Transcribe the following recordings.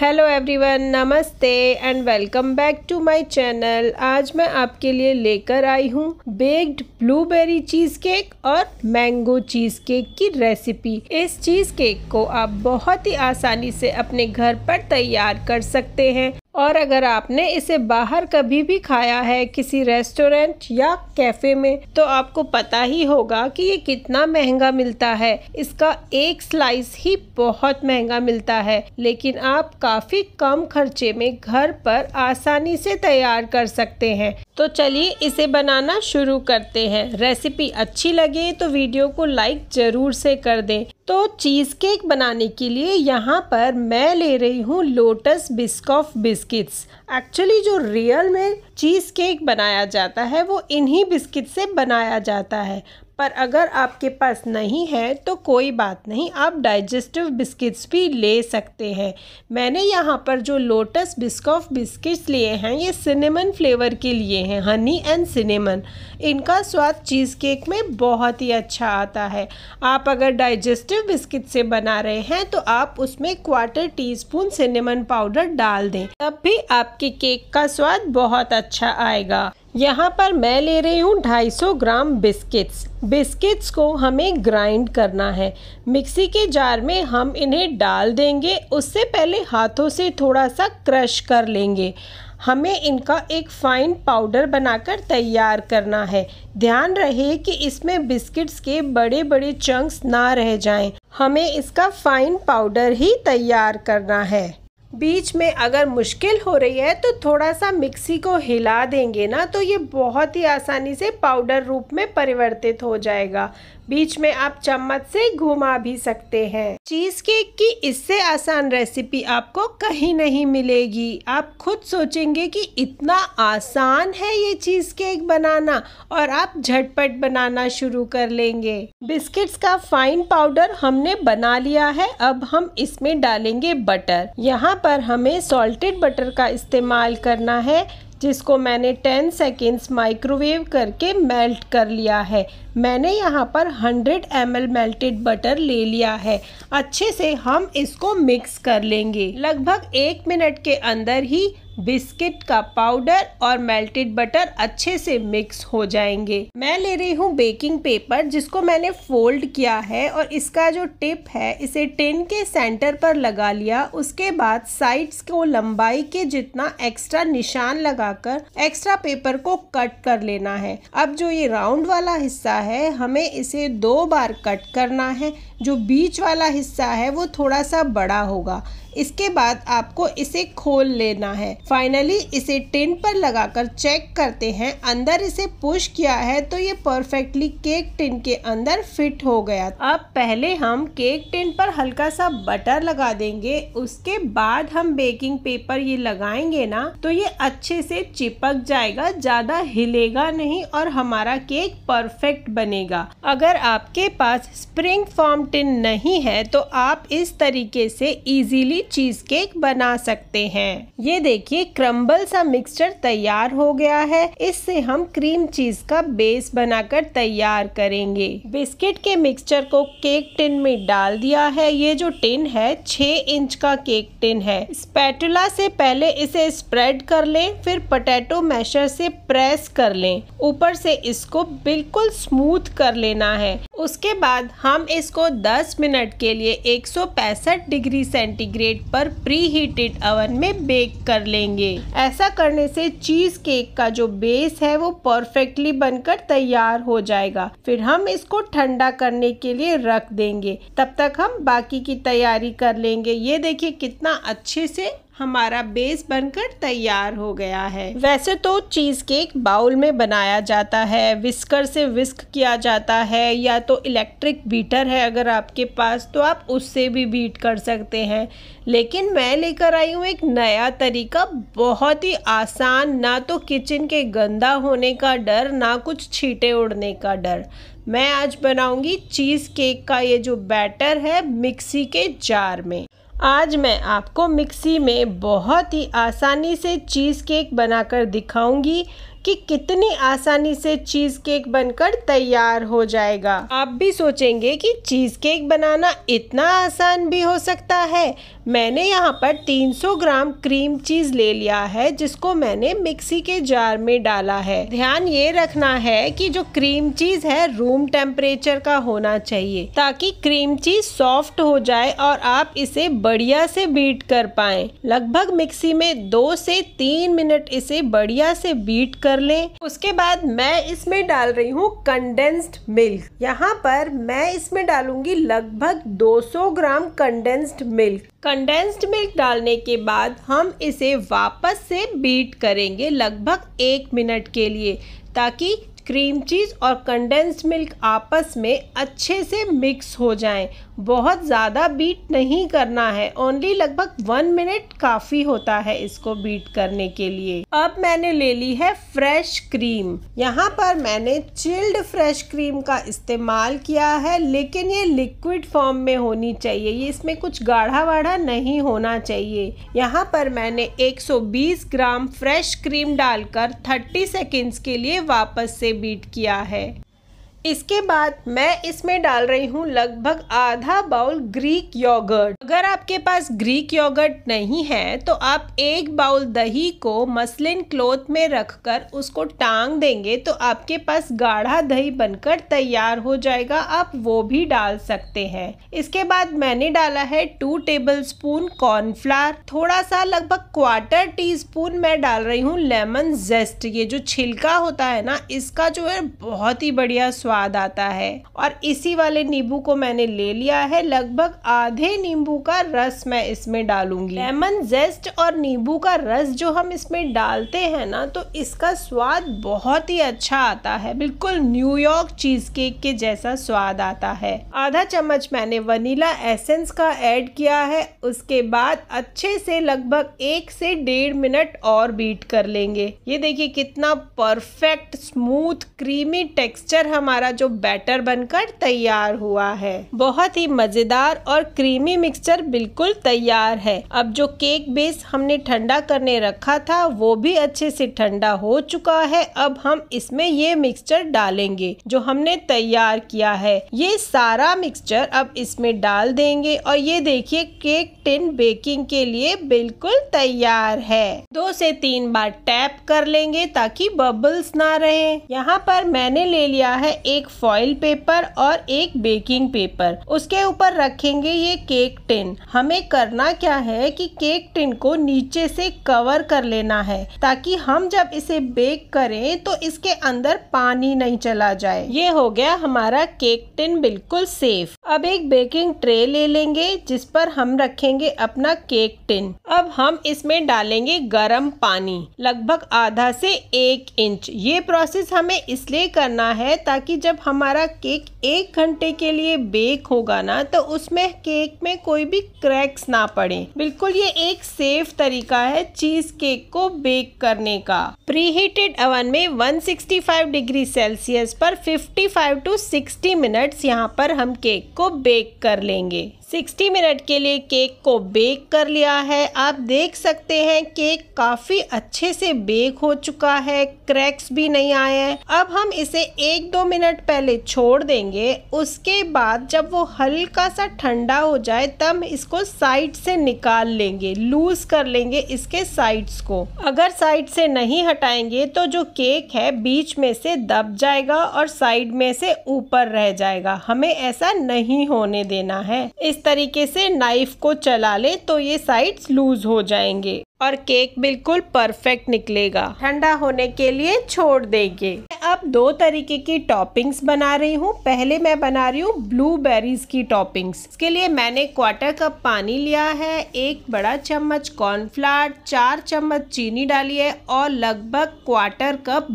Hello everyone नमस्ते and welcome back to my channel आज मैं आपके लिए लेकर आई हूँ बेक्ड ब्लूबेरी चीज केक और मैंगो चीज केक की रेसिपी इस चीज केक को आप बहुत ही आसानी से अपने घर पर तैयार कर सकते हैं और अगर आपने इसे बाहर कभी भी खाया है किसी रेस्टोरेंट या कैफ़े में तो आपको पता ही होगा कि ये कितना महंगा मिलता है इसका एक स्लाइस ही बहुत महंगा मिलता है लेकिन आप काफ़ी कम खर्चे में घर पर आसानी से तैयार कर सकते हैं तो चलिए इसे बनाना शुरू करते हैं रेसिपी अच्छी लगे तो वीडियो को लाइक ज़रूर से कर दें तो चीज़ केक बनाने के लिए यहाँ पर मैं ले रही हूँ लोटस बिस्कॉफ बिस्किट्स एक्चुअली जो रियल में चीज़ केक बनाया जाता है वो इन्हीं बिस्किट से बनाया जाता है पर अगर आपके पास नहीं है तो कोई बात नहीं आप डाइजेस्टिव बिस्किट्स भी ले सकते हैं मैंने यहाँ पर जो लोटस बिस्कॉफ बिस्किट्स लिए हैं ये सिनेमन फ्लेवर के लिए हैं हनी एंड सिनेमन इनका स्वाद चीज़ केक में बहुत ही अच्छा आता है आप अगर डाइजेस्टिव बिस्किट से बना रहे हैं तो आप उसमें quarter teaspoon cinnamon powder डाल दें तब भी आप आपके केक का स्वाद बहुत अच्छा आएगा यहाँ पर मैं ले रही हूँ 250 ग्राम बिस्किट्स बिस्किट्स को हमें ग्राइंड करना है मिक्सी के जार में हम इन्हें डाल देंगे उससे पहले हाथों से थोड़ा सा क्रश कर लेंगे हमें इनका एक फ़ाइन पाउडर बनाकर तैयार करना है ध्यान रहे कि इसमें बिस्किट्स के बड़े बड़े चंक्स ना रह जाएं। हमें इसका फ़ाइन पाउडर ही तैयार करना है बीच में अगर मुश्किल हो रही है तो थोड़ा सा मिक्सी को हिला देंगे ना तो ये बहुत ही आसानी से पाउडर रूप में परिवर्तित हो जाएगा बीच में आप चम्मच से घुमा भी सकते हैं चीज़ केक की इससे आसान रेसिपी आपको कहीं नहीं मिलेगी आप खुद सोचेंगे कि इतना आसान है ये चीज़ केक बनाना और आप झटपट बनाना शुरू कर लेंगे बिस्किट्स का फाइन पाउडर हमने बना लिया है अब हम इसमें डालेंगे बटर यहाँ पर हमें सॉल्टेड बटर का इस्तेमाल करना है जिसको मैंने 10 सेकेंड्स माइक्रोवेव करके मेल्ट कर लिया है मैंने यहाँ पर 100 एम मेल्टेड बटर ले लिया है अच्छे से हम इसको मिक्स कर लेंगे लगभग एक मिनट के अंदर ही बिस्किट का पाउडर और मेल्टेड बटर अच्छे से मिक्स हो जाएंगे मैं ले रही हूँ बेकिंग पेपर जिसको मैंने फोल्ड किया है और इसका जो टिप है इसे टेन के सेंटर पर लगा लिया उसके बाद साइड्स को लंबाई के जितना एक्स्ट्रा निशान लगाकर एक्स्ट्रा पेपर को कट कर लेना है अब जो ये राउंड वाला हिस्सा है हमें इसे दो बार कट करना है जो बीच वाला हिस्सा है वो थोड़ा सा बड़ा होगा इसके बाद आपको इसे खोल लेना है फाइनली इसे टिन पर लगाकर चेक करते हैं अंदर इसे पुश किया है तो ये परफेक्टली केक टिन के अंदर फिट हो गया अब पहले हम केक टिन पर हल्का सा बटर लगा देंगे उसके बाद हम बेकिंग पेपर ये लगाएंगे ना तो ये अच्छे से चिपक जाएगा ज़्यादा हिलेगा नहीं और हमारा केक परफेक्ट बनेगा अगर आपके पास स्प्रिंग फॉर्म माउंटेन नहीं है तो आप इस तरीके से इजीली चीज़ केक बना सकते हैं ये देखिए क्रम्बल सा मिक्सचर तैयार हो गया है इससे हम क्रीम चीज़ का बेस बनाकर तैयार करेंगे बिस्किट के मिक्सचर को केक टिन में डाल दिया है ये जो टिन है छह इंच का केक टिन है स्पैटुला से पहले इसे स्प्रेड कर लें फिर पोटैटो मैशर से प्रेस कर लें ऊपर से इसको बिल्कुल स्मूथ कर लेना है उसके बाद हम इसको 10 मिनट के लिए 165 डिग्री सेंटीग्रेड पर प्री हीटेड अवन में बेक कर लेंगे ऐसा करने से चीज केक का जो बेस है वो परफेक्टली बनकर तैयार हो जाएगा फिर हम इसको ठंडा करने के लिए रख देंगे तब तक हम बाकी की तैयारी कर लेंगे ये देखिए कितना अच्छे से हमारा बेस बनकर तैयार हो गया है वैसे तो चीज़ केक बाउल में बनाया जाता है विस्कर से विस्क किया जाता है या तो इलेक्ट्रिक बीटर है अगर आपके पास तो आप उससे भी बीट कर सकते हैं लेकिन मैं लेकर आई हूँ एक नया तरीका बहुत ही आसान ना तो किचन के गंदा होने का डर ना कुछ छीटे उड़ने का डर मैं आज बनाऊंगी चीज़ केक का ये जो बैटर है मिक्सी के जार में आज मैं आपको मिक्सी में बहुत ही आसानी से चीज़ केक बनाकर दिखाऊंगी कि कितनी आसानी से चीज़ केक बनकर तैयार हो जाएगा आप भी सोचेंगे कि चीज़ केक बनाना इतना आसान भी हो सकता है मैंने यहाँ पर 300 ग्राम क्रीम चीज़ ले लिया है जिसको मैंने मिक्सी के जार में डाला है ध्यान ये रखना है कि जो क्रीम चीज़ है रूम टेम्परेचर का होना चाहिए ताकि क्रीम चीज़ सॉफ्ट हो जाए और आप इसे बढ़िया से बीट कर पाए लगभग मिक्सी में दो से तीन मिनट इसे बढ़िया से बीट कर कर लें उसके बाद मैं इसमें डाल रही हूँ कंडेंस्ड मिल्क यहाँ पर मैं इसमें डालूंगी लगभग 200 gram condensed milk condensed milk डालने के बाद हम इसे वापस से बीट करेंगे लगभग एक मिनट के लिए ताकि क्रीम चीज़ और कंडेंस्ड मिल्क आपस में अच्छे से मिक्स हो जाएं बहुत ज़्यादा बीट नहीं करना है ओनली लगभग वन मिनट काफ़ी होता है इसको बीट करने के लिए अब मैंने ले ली है फ्रेश क्रीम यहाँ पर मैंने चिल्ड फ्रेश क्रीम का इस्तेमाल किया है लेकिन ये लिक्विड फॉर्म में होनी चाहिए ये इसमें कुछ गाढ़ा वाढ़ा नहीं होना चाहिए यहाँ पर मैंने 120 ग्राम फ्रेश क्रीम डालकर 30 सेकेंड्स के लिए वापस से बीट किया है इसके बाद मैं इसमें डाल रही हूँ लगभग आधा बाउल ग्रीक योगर्ट अगर आपके पास ग्रीक योगर्ट नहीं है तो आप एक बाउल दही को मसलिन क्लोथ में रखकर उसको टांग देंगे तो आपके पास गाढ़ा दही बनकर तैयार हो जाएगा आप वो भी डाल सकते हैं इसके बाद मैंने डाला है टू टेबल स्पून कॉर्नफ्लावर थोड़ा सा लगभग क्वार्टर टी स्पून मैं डाल रही हूँ लेमन जेस्ट ये जो छिलका होता है ना इसका जो है बहुत ही बढ़िया स्वाद स्वाद आता है और इसी वाले नींबू को मैंने ले लिया है लगभग आधे नींबू का रस मैं इसमें डालूंगी लेमन जेस्ट और नींबू का रस जो हम इसमें डालते हैं ना तो इसका स्वाद बहुत ही अच्छा आता है बिल्कुल न्यूयॉर्क चीज केक के जैसा स्वाद आता है आधा चम्मच मैंने वनीला एसेंस का ऐड किया है उसके बाद अच्छे से लगभग एक से डेढ़ मिनट और बीट कर लेंगे ये देखिए कितना परफेक्ट स्मूथ क्रीमी टेक्सचर हमारे हमारा जो बैटर बनकर तैयार हुआ है बहुत ही मज़ेदार और क्रीमी मिक्सचर बिल्कुल तैयार है अब जो केक बेस हमने ठंडा करने रखा था वो भी अच्छे से ठंडा हो चुका है अब हम इसमें ये मिक्सचर डालेंगे जो हमने तैयार किया है ये सारा मिक्सचर अब इसमें डाल देंगे और ये देखिए केक टिन बेकिंग के लिए बिल्कुल तैयार है दो से तीन बार टैप कर लेंगे ताकि बबल्स ना रहे यहाँ पर मैंने ले लिया है एक फॉइल पेपर और एक बेकिंग पेपर उसके ऊपर रखेंगे ये केक टिन हमें करना क्या है कि केक टिन को नीचे से कवर कर लेना है ताकि हम जब इसे बेक करें तो इसके अंदर पानी नहीं चला जाए ये हो गया हमारा केक टिन बिल्कुल सेफ अब एक बेकिंग ट्रे ले लेंगे जिस पर हम रखेंगे अपना केक टिन अब हम इसमें डालेंगे गर्म पानी लगभग आधा से एक इंच ये प्रोसेस हमें इसलिए करना है ताकि जब हमारा केक एक घंटे के लिए बेक होगा ना तो उसमें केक में कोई भी क्रैक्स ना पड़े बिल्कुल ये एक सेफ तरीका है चीज केक को बेक करने का प्री हीटेड अवन में 165 डिग्री सेल्सियस पर 55 टू 60 मिनट्स यहाँ पर हम केक को बेक कर लेंगे 60 मिनट के लिए केक को बेक कर लिया है आप देख सकते हैं केक काफ़ी अच्छे से बेक हो चुका है क्रैक्स भी नहीं आए हैं अब हम इसे एक दो मिनट पहले छोड़ देंगे उसके बाद जब वो हल्का सा ठंडा हो जाए तब इसको साइड से निकाल लेंगे लूज कर लेंगे इसके साइड्स को अगर साइड से नहीं हटाएंगे तो जो केक है बीच में से दब जाएगा और साइड में से ऊपर रह जाएगा हमें ऐसा नहीं होने देना है इस इस तरीके से नाइफ़ को चला लें तो ये साइड्स लूज़ हो जाएंगे और केक बिल्कुल परफेक्ट निकलेगा ठंडा होने के लिए छोड़ देंगे मैं अब दो तरीके की टॉपिंग्स बना रही हूँ पहले मैं बना रही हूँ ब्लूबेरीज की टॉपिंग्स इसके लिए मैंने क्वार्टर कप पानी लिया है एक बड़ा चम्मच कॉर्नफ्लावर चार चम्मच चीनी डाली है और लगभग क्वार्टर कप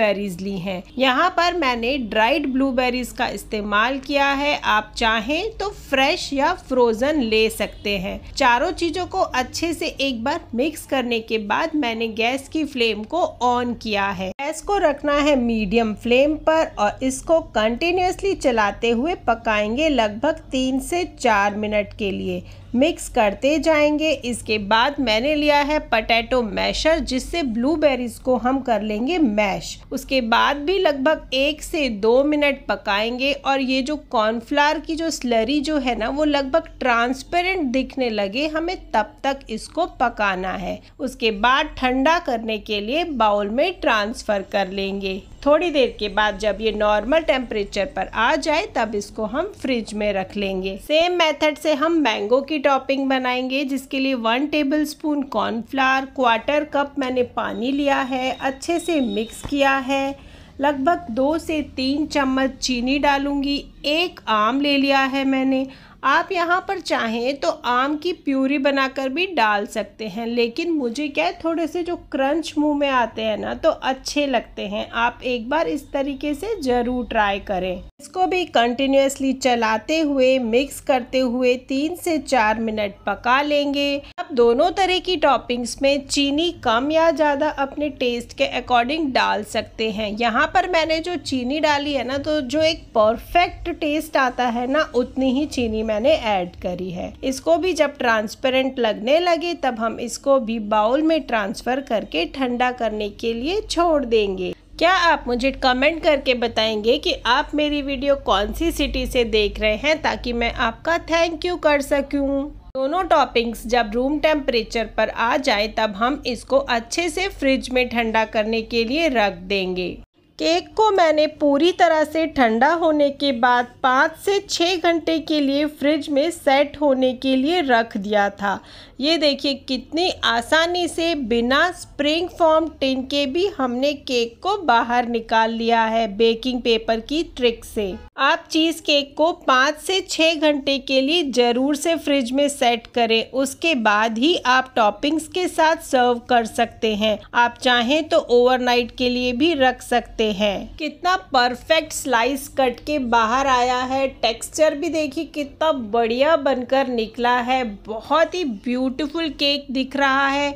बेरीज ली है यहाँ पर मैंने ड्राइड बेरीज का इस्तेमाल किया है आप चाहें तो फ्रेश या फ्रोजन ले सकते हैं चारों चीजों को अच्छे से एक बार मिक्स मिक्स करने के बाद मैंने गैस की फ्लेम को ऑन किया है गैस को रखना है मीडियम फ्लेम पर और इसको कंटिन्यूसली चलाते हुए पकाएंगे लगभग तीन से चार मिनट के लिए मिक्स करते जाएंगे इसके बाद मैंने लिया है पटेटो मैशर जिससे ब्लूबेरीज को हम कर लेंगे मैश उसके बाद भी लगभग एक से दो मिनट पकाएंगे और ये जो कॉर्नफ्लावर की जो स्लरी जो है ना वो लगभग ट्रांसपेरेंट दिखने लगे हमें तब तक इसको पकाना है उसके बाद ठंडा करने के लिए बाउल में ट्रांसफ़र कर लेंगे थोड़ी देर के बाद जब ये नॉर्मल टेम्परेचर पर आ जाए तब इसको हम फ्रिज में रख लेंगे सेम मेथड से हम मैंगो की टॉपिंग बनाएंगे जिसके लिए one tablespoon cornflour quarter cup मैंने पानी लिया है अच्छे से मिक्स किया है लगभग दो से तीन चम्मच चीनी डालूंगी एक आम ले लिया है मैंने आप यहाँ पर चाहें तो आम की प्यूरी बनाकर भी डाल सकते हैं लेकिन मुझे क्या है थोड़े से जो क्रंच मुंह में आते हैं ना तो अच्छे लगते हैं आप एक बार इस तरीके से ज़रूर ट्राई करें इसको भी कंटिन्यूसली चलाते हुए मिक्स करते हुए तीन से चार मिनट पका लेंगे दोनों तरह की टॉपिंग्स में चीनी कम या ज़्यादा अपने टेस्ट के अकॉर्डिंग डाल सकते हैं यहाँ पर मैंने जो चीनी डाली है ना तो जो एक परफेक्ट टेस्ट आता है ना उतनी ही चीनी मैंने ऐड करी है इसको भी जब ट्रांसपेरेंट लगने लगे तब हम इसको भी बाउल में ट्रांसफ़र करके ठंडा करने के लिए छोड़ देंगे क्या आप मुझे कमेंट करके बताएंगे कि आप मेरी वीडियो कौन सी सिटी से देख रहे हैं ताकि मैं आपका थैंक यू कर सकूं दोनों टॉपिंग्स जब रूम टेम्परेचर पर आ जाए तब हम इसको अच्छे से फ्रिज में ठंडा करने के लिए रख देंगे केक को मैंने पूरी तरह से ठंडा होने के बाद पाँच से छः घंटे के लिए फ्रिज में सेट होने के लिए रख दिया था ये देखिए कितनी आसानी से बिना स्प्रिंग फॉर्म टिन के भी हमने केक को बाहर निकाल लिया है बेकिंग पेपर की ट्रिक से आप चीज़ केक को पाँच से छः घंटे के लिए ज़रूर से फ्रिज में सेट करें उसके बाद ही आप टॉपिंग्स के साथ सर्व कर सकते हैं आप चाहें तो ओवरनाइट के लिए भी रख सकते सकते हैं कितना परफेक्ट स्लाइस कट के बाहर आया है टेक्सचर भी देखिए कितना बढ़िया बनकर निकला है बहुत ही ब्यूटीफुल केक दिख रहा है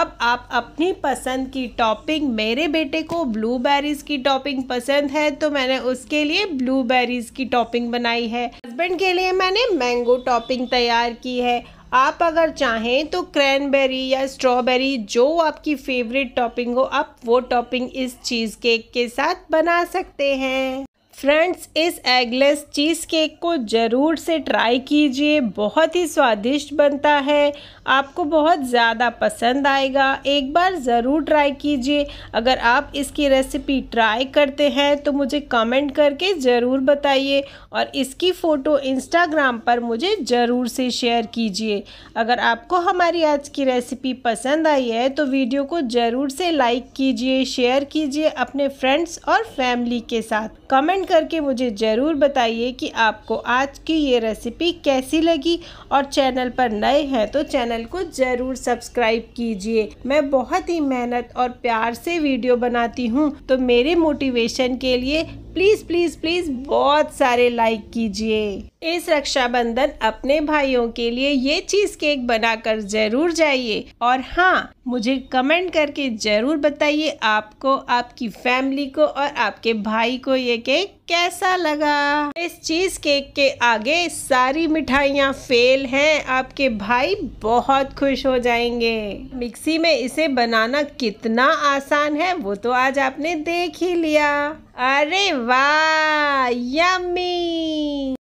अब आप अपनी पसंद की टॉपिंग मेरे बेटे को ब्लूबेरीज़ की टॉपिंग पसंद है तो मैंने उसके लिए ब्लूबेरीज़ की टॉपिंग बनाई है हस्बैंड के लिए मैंने मैंगो टॉपिंग तैयार की है आप अगर चाहें तो क्रैनबेरी या स्ट्रॉबेरी जो आपकी फेवरेट टॉपिंग हो आप वो टॉपिंग इस चीज़ केक के साथ बना सकते हैं फ्रेंड्स इस एगलेस चीज़ केक को ज़रूर से ट्राई कीजिए बहुत ही स्वादिष्ट बनता है आपको बहुत ज़्यादा पसंद आएगा एक बार ज़रूर ट्राई कीजिए अगर आप इसकी रेसिपी ट्राई करते हैं तो मुझे कमेंट करके ज़रूर बताइए और इसकी फ़ोटो इंस्टाग्राम पर मुझे ज़रूर से शेयर कीजिए अगर आपको हमारी आज की रेसिपी पसंद आई है तो वीडियो को ज़रूर से लाइक कीजिए शेयर कीजिए अपने फ्रेंड्स और फैमिली के साथ कमेंट करके मुझे ज़रूर बताइए कि आपको आज की ये रेसिपी कैसी लगी और चैनल पर नए हैं तो चैनल को ज़रूर सब्सक्राइब कीजिए मैं बहुत ही मेहनत और प्यार से वीडियो बनाती हूँ तो मेरे मोटिवेशन के लिए प्लीज़ प्लीज़ प्लीज़ बहुत सारे लाइक कीजिए इस रक्षाबंधन अपने भाइयों के लिए ये चीज़ केक बनाकर ज़रूर जाइए और हाँ मुझे कमेंट करके ज़रूर बताइए आपको आपकी फैमिली को और आपके भाई को ये केक कैसा लगा इस चीज़ केक के आगे सारी मिठाइयाँ फेल हैं आपके भाई बहुत खुश हो जाएंगे मिक्सी में इसे बनाना कितना आसान है वो तो आज आपने देख ही लिया अरे वाह यम्मी